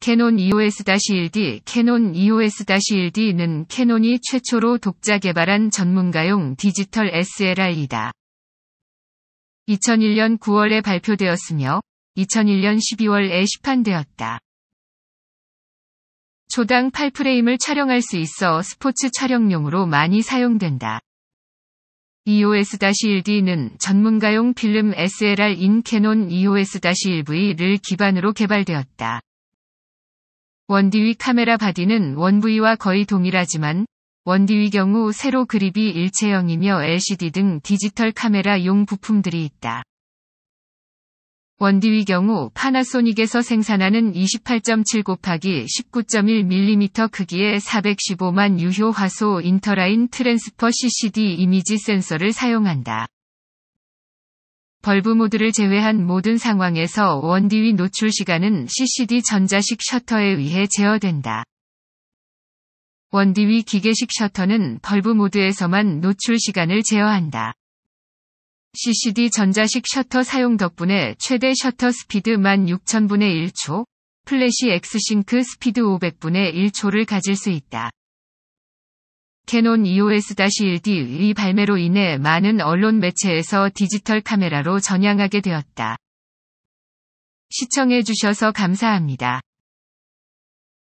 캐논 EOS-1D 캐논 EOS-1D는 캐논이 최초로 독자 개발한 전문가용 디지털 SLR이다. 2001년 9월에 발표되었으며 2001년 12월에 시판되었다. 초당 8프레임을 촬영할 수 있어 스포츠 촬영용으로 많이 사용된다. EOS-1D는 전문가용 필름 SLR인 캐논 EOS-1V를 기반으로 개발되었다. 원디위 카메라 바디는 원부위와 거의 동일하지만 원디위 경우 세로 그립이 일체형이며 LCD 등 디지털 카메라용 부품들이 있다. 원디위 경우 파나소닉에서 생산하는 28.7 곱하기 19.1mm 크기의 415만 유효 화소 인터라인 트랜스퍼 CCD 이미지 센서를 사용한다. 벌브 모드를 제외한 모든 상황에서 원디위 노출 시간은 CCD 전자식 셔터에 의해 제어된다. 원디위 기계식 셔터는 벌브 모드에서만 노출 시간을 제어한다. CCD 전자식 셔터 사용 덕분에 최대 셔터 스피드 16,000분의 1초, 플래시 x 싱크 스피드 500분의 1초를 가질 수 있다. 캐논 EOS-1D의 발매로 인해 많은 언론 매체에서 디지털 카메라로 전향하게 되었다. 시청해주셔서 감사합니다.